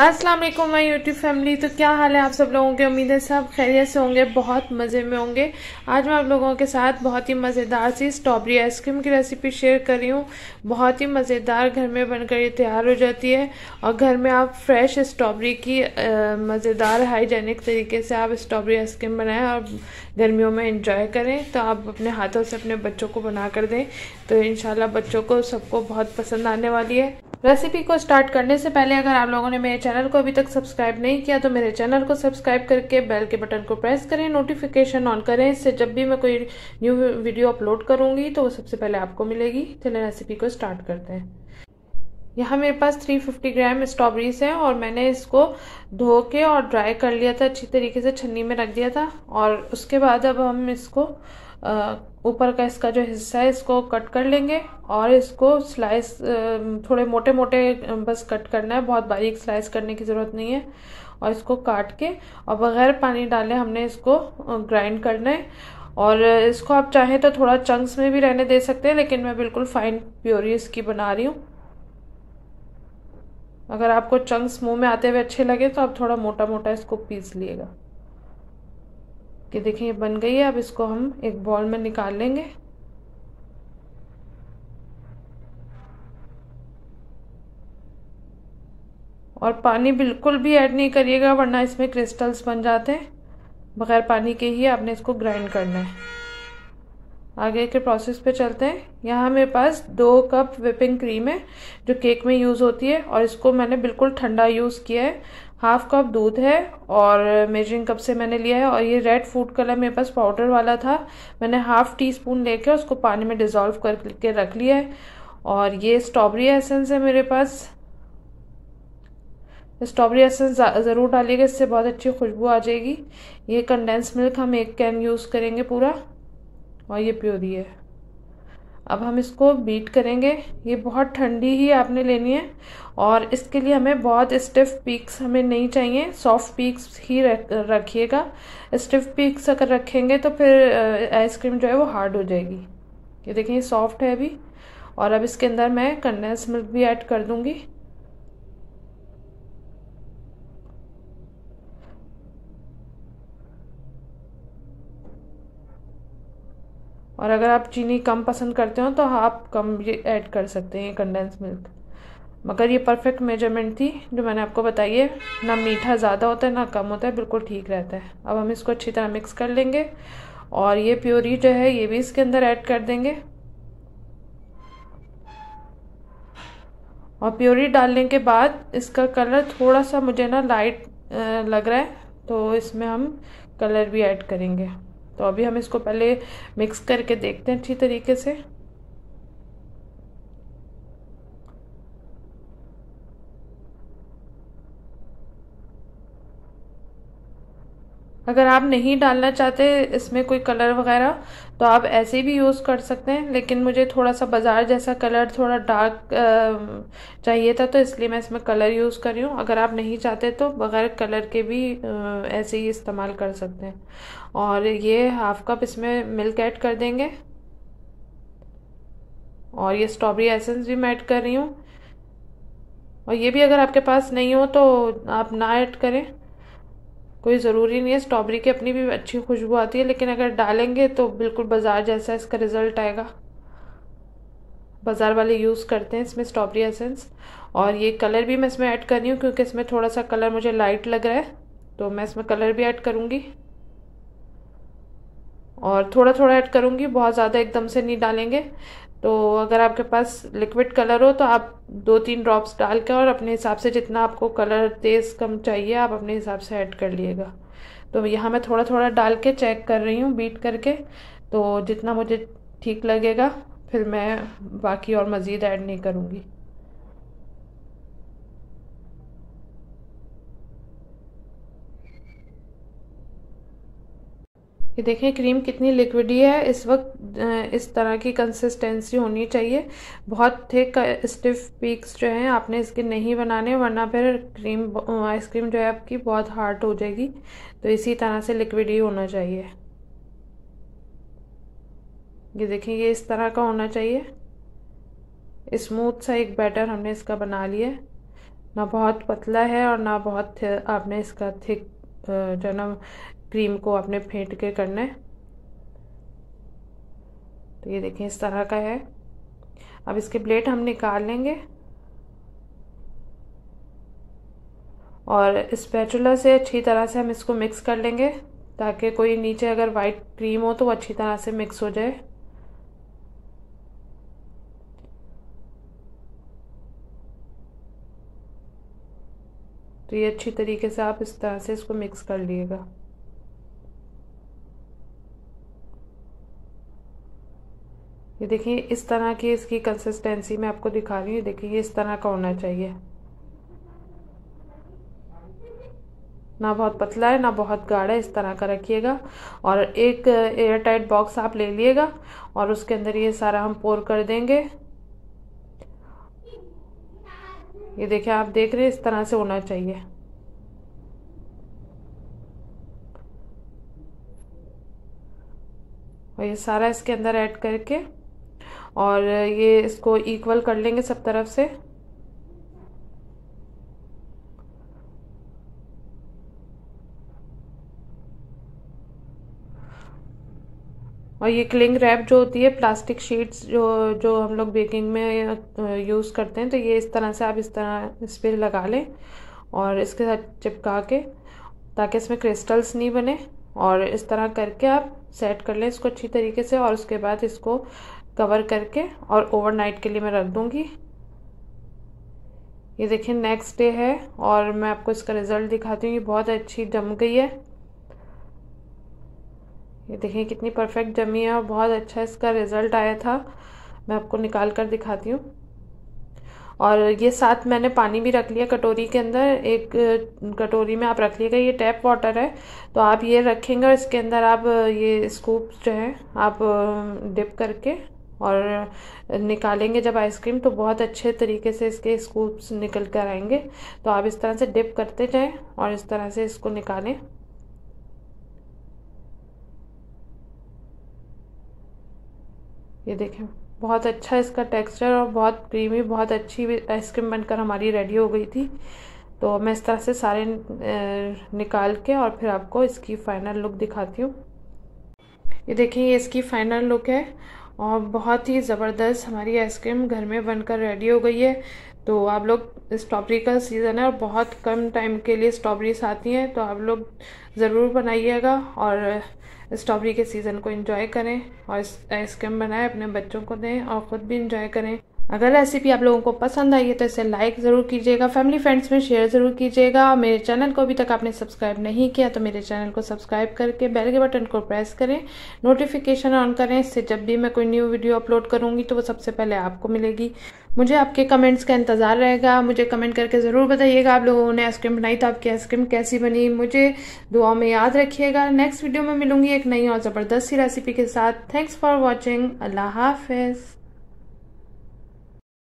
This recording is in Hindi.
अस्सलाम वालेकुम माय यूट्यूब फैमिली तो क्या हाल है आप सब लोगों के उम्मीद है सब खैरियत से होंगे बहुत मज़े में होंगे आज मैं आप लोगों के साथ बहुत ही मज़ेदार सी स्ट्रॉबेरी आइसक्रीम की रेसिपी शेयर कर रही हूँ बहुत ही मज़ेदार घर में बनकर ये तैयार हो जाती है और घर में आप फ्रेश स्ट्रॉबेरी की मज़ेदार हाइजेनिक तरीके से आप स्ट्रॉबेरी आइसक्रीम बनाएं और गर्मियों में इंजॉय करें तो आप अपने हाथों से अपने बच्चों को बना कर दें तो इन बच्चों को सबको बहुत पसंद आने वाली है रेसिपी को स्टार्ट करने से पहले अगर आप लोगों ने मेरे चैनल को अभी तक सब्सक्राइब नहीं किया तो मेरे चैनल को सब्सक्राइब करके बेल के बटन को प्रेस करें नोटिफिकेशन ऑन करें इससे जब भी मैं कोई न्यू वीडियो अपलोड करूंगी तो वो सबसे पहले आपको मिलेगी चलिए रेसिपी को स्टार्ट करते हैं यहाँ मेरे पास 350 ग्राम स्ट्रॉबेरीज हैं और मैंने इसको धो के और ड्राई कर लिया था अच्छी तरीके से छन्नी में रख दिया था और उसके बाद अब हम इसको ऊपर का इसका जो हिस्सा है इसको कट कर लेंगे और इसको स्लाइस थोड़े मोटे मोटे बस कट करना है बहुत बारीक स्लाइस करने की ज़रूरत नहीं है और इसको काट के और बगैर पानी डाले हमने इसको ग्राइंड करना है और इसको आप चाहें तो थोड़ा चंक्स में भी रहने दे सकते हैं लेकिन मैं बिल्कुल फ़ाइन प्योरी इसकी बना रही हूँ अगर आपको चंक्स मुंह में आते हुए अच्छे लगे तो आप थोड़ा मोटा मोटा इसको पीस लिएगा कि देखिए ये बन गई है अब इसको हम एक बॉल में निकाल लेंगे और पानी बिल्कुल भी ऐड नहीं करिएगा वरना इसमें क्रिस्टल्स बन जाते हैं बगैर पानी के ही आपने इसको ग्राइंड करना है आगे के प्रोसेस पे चलते हैं यहाँ मेरे पास दो कप विपिंग क्रीम है जो केक में यूज़ होती है और इसको मैंने बिल्कुल ठंडा यूज़ किया है हाफ कप दूध है और मेजरिंग कप से मैंने लिया है और ये रेड फूड कलर मेरे पास पाउडर वाला था मैंने हाफ टी स्पून लेके उसको पानी में डिज़ोल्व करके रख लिया है और ये स्ट्रॉबेरी एसेंस है मेरे पास स्ट्रॉबेरी एसेंस ज़रूर डालिएगा इससे बहुत अच्छी खुशबू आ जाएगी ये कंडेंस मिल्क हम एक कैन यूज़ करेंगे पूरा और ये प्योरी है अब हम इसको बीट करेंगे ये बहुत ठंडी ही आपने लेनी है और इसके लिए हमें बहुत स्टिफ पीक्स हमें नहीं चाहिए सॉफ्ट पीक्स ही रखिएगा स्टिफ पीक्स अगर रखेंगे तो फिर आइसक्रीम जो है वो हार्ड हो जाएगी ये देखिए सॉफ्ट है अभी और अब इसके अंदर मैं कंडेंस मिल्क भी ऐड कर दूँगी और अगर आप चीनी कम पसंद करते हो तो आप कम ये ऐड कर सकते हैं कंडेंस मिल्क मगर ये परफेक्ट मेजरमेंट थी जो मैंने आपको बताई है ना मीठा ज़्यादा होता है ना कम होता है बिल्कुल ठीक रहता है अब हम इसको अच्छी तरह मिक्स कर लेंगे और ये प्योरी जो है ये भी इसके अंदर ऐड कर देंगे और प्योरी डालने के बाद इसका कलर थोड़ा सा मुझे ना लाइट लग रहा है तो इसमें हम कलर भी ऐड करेंगे तो अभी हम इसको पहले मिक्स करके देखते हैं अच्छी तरीके से अगर आप नहीं डालना चाहते इसमें कोई कलर वगैरह तो आप ऐसे भी यूज़ कर सकते हैं लेकिन मुझे थोड़ा सा बाज़ार जैसा कलर थोड़ा डार्क चाहिए था तो इसलिए मैं इसमें कलर यूज़ कर रही हूँ अगर आप नहीं चाहते तो बगैर कलर के भी ऐसे ही इस्तेमाल कर सकते हैं और ये हाफ़ कप इसमें मिल्क ऐड कर देंगे और ये स्ट्रॉबेरी एसेंस भी मैं ऐड कर रही हूँ और ये भी अगर आपके पास नहीं हो तो आप ना ऐड करें कोई ज़रूरी नहीं है स्ट्रॉबेरी की अपनी भी अच्छी खुशबू आती है लेकिन अगर डालेंगे तो बिल्कुल बाज़ार जैसा इसका रिज़ल्ट आएगा बाज़ार वाले यूज़ करते हैं इसमें स्ट्रॉबेरी एसेंस और ये कलर भी मैं इसमें ऐड कर रही हूँ क्योंकि इसमें थोड़ा सा कलर मुझे लाइट लग रहा है तो मैं इसमें कलर भी ऐड करूँगी और थोड़ा थोड़ा ऐड करूँगी बहुत ज़्यादा एकदम से नहीं डालेंगे तो अगर आपके पास लिक्विड कलर हो तो आप दो तीन ड्रॉप्स डाल के और अपने हिसाब से जितना आपको कलर तेज़ कम चाहिए आप अपने हिसाब से ऐड कर लिएगा तो यहाँ मैं थोड़ा थोड़ा डाल के चेक कर रही हूँ बीट करके तो जितना मुझे ठीक लगेगा फिर मैं बाकी और मज़ीद ऐड नहीं करूँगी ये देखें क्रीम कितनी लिक्विडी है इस वक्त इस तरह की कंसिस्टेंसी होनी चाहिए बहुत थिक स्टिफ पीक्स जो हैं आपने इसके नहीं बनाने वरना फिर क्रीम आइसक्रीम जो है आपकी बहुत हार्ड हो जाएगी तो इसी तरह से लिक्विड ही होना चाहिए ये देखें ये इस तरह का होना चाहिए स्मूथ सा एक बैटर हमने इसका बना लिया ना बहुत पतला है और ना बहुत आपने इसका थिक जो ना क्रीम को आपने फेंट के करना है तो ये देखें इस तरह का है अब इसके प्लेट हम निकाल लेंगे और इस पैचुला से अच्छी तरह से हम इसको मिक्स कर लेंगे ताकि कोई नीचे अगर वाइट क्रीम हो तो वो अच्छी तरह से मिक्स हो जाए तो ये अच्छी तरीके से आप इस तरह से इसको मिक्स कर लिएगा ये देखिए इस तरह की इसकी कंसिस्टेंसी मैं आपको दिखा रही हूँ देखिए ये इस तरह का होना चाहिए ना बहुत पतला है ना बहुत गाढ़ा है इस तरह का रखिएगा और एक एयर टाइट बॉक्स आप ले लिएगा और उसके अंदर ये सारा हम पोर कर देंगे ये देखिए आप देख रहे हैं इस तरह से होना चाहिए और ये सारा इसके अंदर ऐड करके और ये इसको इक्वल कर लेंगे सब तरफ से और ये क्लिंग रैप जो होती है प्लास्टिक शीट्स जो जो हम लोग बेकिंग में यूज़ करते हैं तो ये इस तरह से आप इस तरह इस पर लगा लें और इसके साथ चिपका के ताकि इसमें क्रिस्टल्स नहीं बने और इस तरह करके आप सेट कर लें इसको अच्छी तरीके से और उसके बाद इसको कवर करके और ओवरनाइट के लिए मैं रख दूँगी ये देखिए नेक्स्ट डे है और मैं आपको इसका रिज़ल्ट दिखाती हूँ ये बहुत अच्छी जम गई है ये देखिए कितनी परफेक्ट जमी है और बहुत अच्छा इसका रिज़ल्ट आया था मैं आपको निकाल कर दिखाती हूँ और ये साथ मैंने पानी भी रख लिया कटोरी के अंदर एक कटोरी में आप रख लिएगा ये टैप वाटर है तो आप ये रखेंगे और इसके अंदर आप ये स्कूप जो है आप डिप करके और निकालेंगे जब आइसक्रीम तो बहुत अच्छे तरीके से इसके स्कूप्स निकल कर आएंगे तो आप इस तरह से डिप करते जाएं और इस तरह से इसको निकालें ये देखें बहुत अच्छा इसका टेक्सचर और बहुत क्रीमी बहुत अच्छी आइसक्रीम बनकर हमारी रेडी हो गई थी तो मैं इस तरह से सारे निकाल के और फिर आपको इसकी फ़ाइनल लुक दिखाती हूँ ये देखिए ये इसकी फ़ाइनल लुक है और बहुत ही ज़बरदस्त हमारी आइसक्रीम घर में बनकर रेडी हो गई है तो आप लोग स्ट्रॉबेरी का सीज़न है और बहुत कम टाइम के लिए स्ट्रॉबेरीज आती हैं तो आप लोग ज़रूर बनाइएगा और स्ट्रॉबेरी के सीज़न को एंजॉय करें और आइसक्रीम बनाएं अपने बच्चों को दें और ख़ुद भी इंजॉय करें अगर रेसिपी आप लोगों को पसंद आई है तो इसे लाइक ज़रूर कीजिएगा फैमिली फ्रेंड्स में शेयर ज़रूर कीजिएगा और मेरे चैनल को अभी तक आपने सब्सक्राइब नहीं किया तो मेरे चैनल को सब्सक्राइब करके बेल के बटन को प्रेस करें नोटिफिकेशन ऑन करें इससे जब भी मैं कोई न्यू वीडियो अपलोड करूँगी तो वो सबसे पहले आपको मिलेगी मुझे आपके कमेंट्स का इंतज़ार रहेगा मुझे कमेंट करके ज़रूर बताइएगा आप लोगों ने आइसक्रीम बनाई तो आपकी आइसक्रीम कैसी बनी मुझे दुआ में याद रखिएगा नेक्स्ट वीडियो में मिलूंगी एक नई और ज़बरदस्त सी रेसिपी के साथ थैंक्स फॉर वॉचिंग अल्लाह हाफिज़